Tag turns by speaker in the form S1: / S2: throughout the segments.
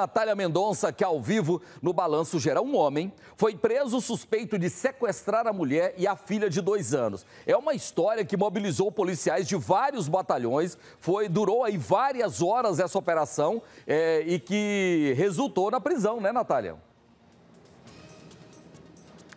S1: Natália Mendonça, que ao vivo no Balanço Geral, um homem foi preso suspeito de sequestrar a mulher e a filha de dois anos. É uma história que mobilizou policiais de vários batalhões, foi durou aí várias horas essa operação é, e que resultou na prisão, né, Natália?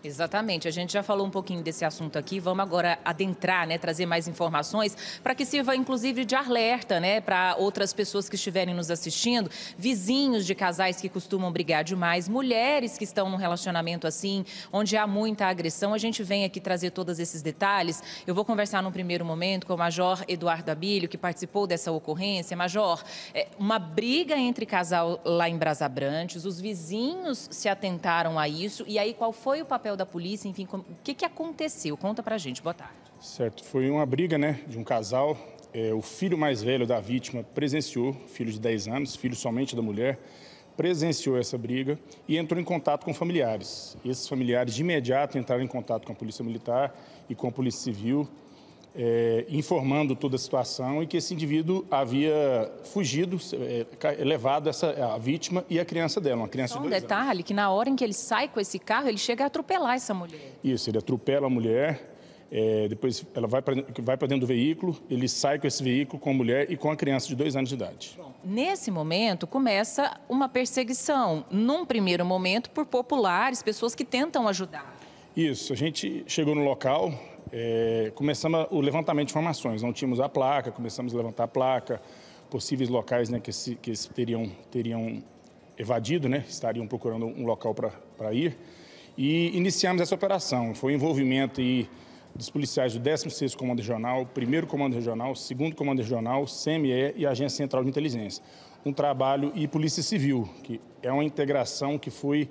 S2: Exatamente. A gente já falou um pouquinho desse assunto aqui. Vamos agora adentrar, né, trazer mais informações para que sirva inclusive de alerta, né, para outras pessoas que estiverem nos assistindo, vizinhos de casais que costumam brigar demais, mulheres que estão num relacionamento assim, onde há muita agressão. A gente vem aqui trazer todos esses detalhes. Eu vou conversar num primeiro momento com o Major Eduardo Abílio, que participou dessa ocorrência. Major, é, uma briga entre casal lá em Brasabrantes, os vizinhos se atentaram a isso e aí qual foi o papel da polícia, enfim, como, o que, que aconteceu? Conta pra gente, boa tarde.
S3: Certo, foi uma briga, né, de um casal. É, o filho mais velho da vítima presenciou, filho de 10 anos, filho somente da mulher, presenciou essa briga e entrou em contato com familiares. Esses familiares de imediato entraram em contato com a Polícia Militar e com a Polícia Civil é, informando toda a situação e que esse indivíduo havia fugido, é, levado essa, a vítima e a criança dela, uma criança Só de dois um
S2: detalhe, anos. que na hora em que ele sai com esse carro, ele chega a atropelar essa mulher.
S3: Isso, ele atropela a mulher, é, depois ela vai para vai dentro do veículo, ele sai com esse veículo, com a mulher e com a criança de dois anos de idade.
S2: Nesse momento, começa uma perseguição, num primeiro momento, por populares, pessoas que tentam ajudar.
S3: Isso, a gente chegou no local, é, começamos o levantamento de informações. Não tínhamos a placa, começamos a levantar a placa, possíveis locais né, que, se, que se teriam, teriam evadido, né, estariam procurando um local para ir. E iniciamos essa operação. Foi envolvimento dos policiais do 16º Comando Regional, 1 Comando Regional, 2 Comando Regional, CME e Agência Central de Inteligência. Um trabalho e Polícia Civil, que é uma integração que foi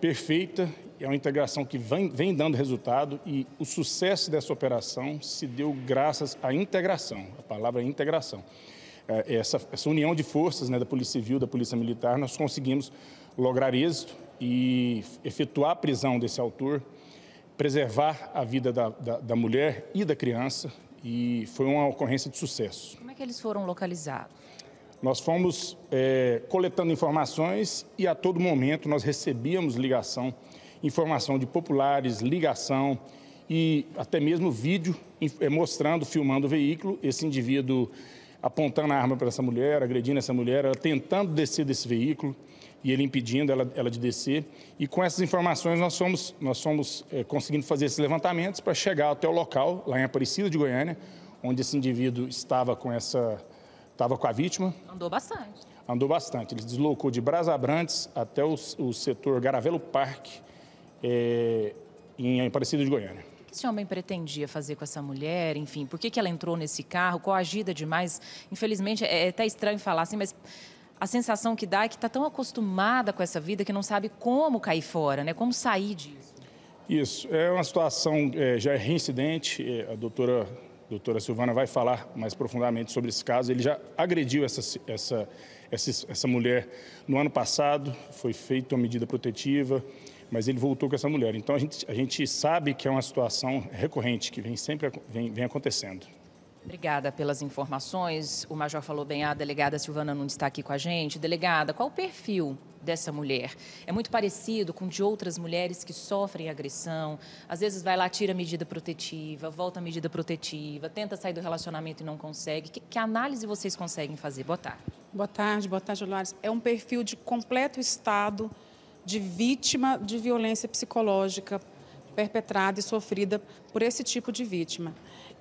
S3: perfeita, é uma integração que vem, vem, dando resultado e o sucesso dessa operação se deu graças à integração, a palavra é integração. Essa, essa união de forças né, da Polícia Civil, da Polícia Militar, nós conseguimos lograr êxito e efetuar a prisão desse autor, preservar a vida da, da, da mulher e da criança e foi uma ocorrência de sucesso.
S2: Como é que eles foram localizados?
S3: Nós fomos é, coletando informações e a todo momento nós recebíamos ligação, informação de populares, ligação e até mesmo vídeo é, mostrando, filmando o veículo, esse indivíduo apontando a arma para essa mulher, agredindo essa mulher, ela tentando descer desse veículo e ele impedindo ela, ela de descer. E com essas informações nós fomos, nós fomos é, conseguindo fazer esses levantamentos para chegar até o local, lá em Aparecida de Goiânia, onde esse indivíduo estava com essa Estava com a vítima?
S2: Andou bastante.
S3: Andou bastante. Ele deslocou de Brasabrantes até o, o setor Garavelo Parque, é, em Aparecida de Goiânia.
S2: O que esse homem pretendia fazer com essa mulher? Enfim, por que, que ela entrou nesse carro? Coagida demais? Infelizmente, é, é até estranho falar assim, mas a sensação que dá é que está tão acostumada com essa vida que não sabe como cair fora, né? Como sair disso.
S3: Isso. É uma situação é, já é reincidente. É, a doutora doutora Silvana vai falar mais profundamente sobre esse caso. Ele já agrediu essa, essa, essa, essa mulher no ano passado, foi feita uma medida protetiva, mas ele voltou com essa mulher. Então a gente, a gente sabe que é uma situação recorrente, que vem sempre vem, vem acontecendo.
S2: Obrigada pelas informações. O Major falou bem, a delegada Silvana não está aqui com a gente. Delegada, qual o perfil dessa mulher. É muito parecido com de outras mulheres que sofrem agressão. Às vezes vai lá, tira a medida protetiva, volta a medida protetiva, tenta sair do relacionamento e não consegue. Que, que análise vocês conseguem fazer? Boa tarde. Boa tarde, boa tarde, É um perfil de
S4: completo estado de vítima de violência psicológica perpetrada e sofrida por esse tipo de vítima.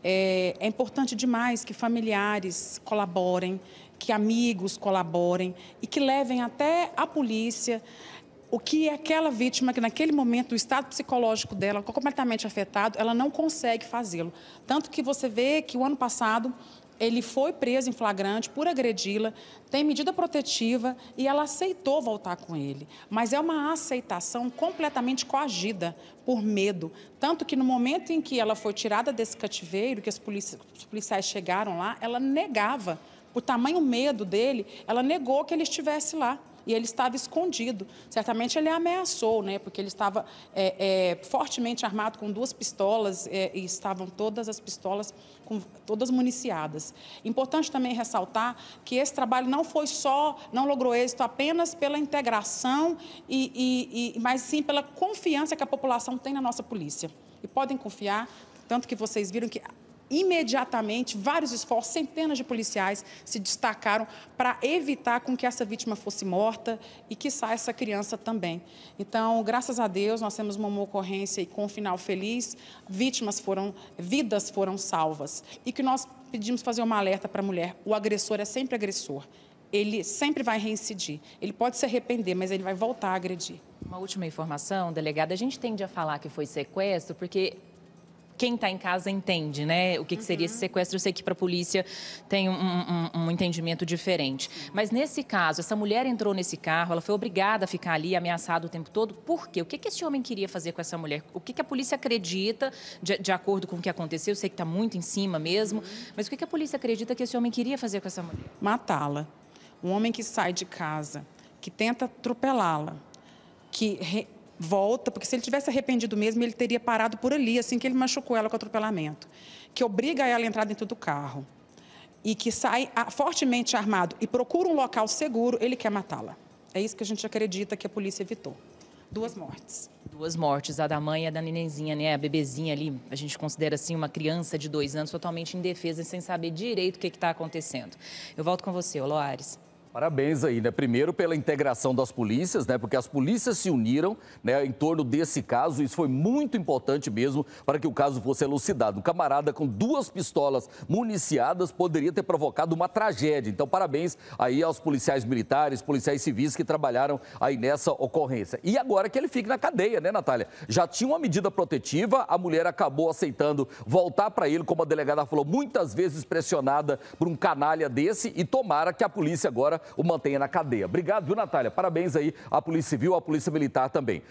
S4: É, é importante demais que familiares colaborem, que amigos colaborem e que levem até a polícia o que aquela vítima, que naquele momento o estado psicológico dela completamente afetado, ela não consegue fazê-lo. Tanto que você vê que o ano passado ele foi preso em flagrante por agredi-la, tem medida protetiva e ela aceitou voltar com ele. Mas é uma aceitação completamente coagida por medo. Tanto que no momento em que ela foi tirada desse cativeiro, que os policiais chegaram lá, ela negava. O tamanho medo dele, ela negou que ele estivesse lá e ele estava escondido. Certamente ele ameaçou, né? Porque ele estava é, é, fortemente armado com duas pistolas é, e estavam todas as pistolas com, todas municiadas. Importante também ressaltar que esse trabalho não foi só, não logrou êxito apenas pela integração e, e, e mas sim pela confiança que a população tem na nossa polícia. E podem confiar, tanto que vocês viram que imediatamente vários esforços, centenas de policiais se destacaram para evitar com que essa vítima fosse morta e que saia essa criança também. Então, graças a Deus, nós temos uma, ocorrência e com um final feliz, vítimas foram, vidas foram salvas. E que nós pedimos fazer uma alerta para a mulher, o agressor é sempre agressor. Ele sempre vai reincidir. Ele pode se
S2: arrepender, mas ele vai voltar a agredir. Uma última informação, delegada. A gente tende a falar que foi sequestro, porque quem está em casa entende, né? O que, que seria uhum. esse sequestro. Eu sei que para a polícia tem um, um, um, entendimento diferente. Mas nesse caso, essa mulher entrou nesse carro, ela foi obrigada a ficar ali ameaçada o tempo todo. Por quê? O que, que esse homem queria fazer com essa mulher? O que, que a polícia acredita, de, de acordo com o que aconteceu? Eu sei que está muito em cima mesmo, uhum. mas o que, que a polícia acredita que esse homem queria fazer com essa mulher? Matá-la. Um homem que sai de casa, que tenta
S4: atropelá-la, que re volta, porque se ele tivesse arrependido mesmo, ele teria parado por ali, assim que ele machucou ela com o atropelamento, que obriga ela a entrar dentro do carro e que sai ah, fortemente armado e procura um local seguro, ele quer matá-la. É isso que a gente acredita que a polícia evitou. Duas
S2: mortes. Duas mortes, a da mãe e a da nenenzinha, né? A bebezinha ali, a gente considera assim uma criança de dois anos totalmente indefesa, sem saber direito o que está acontecendo.
S1: Eu volto com você, Oloares. Parabéns aí, né? Primeiro pela integração das polícias, né? Porque as polícias se uniram né, em torno desse caso. Isso foi muito importante mesmo para que o caso fosse elucidado. Um camarada com duas pistolas municiadas poderia ter provocado uma tragédia. Então, parabéns aí aos policiais militares, policiais civis que trabalharam aí nessa ocorrência. E agora que ele fique na cadeia, né, Natália? Já tinha uma medida protetiva, a mulher acabou aceitando voltar para ele, como a delegada falou, muitas vezes pressionada por um canalha desse, e tomara que a polícia agora o mantenha na cadeia. Obrigado, viu, Natália? Parabéns aí à Polícia Civil, à Polícia Militar também.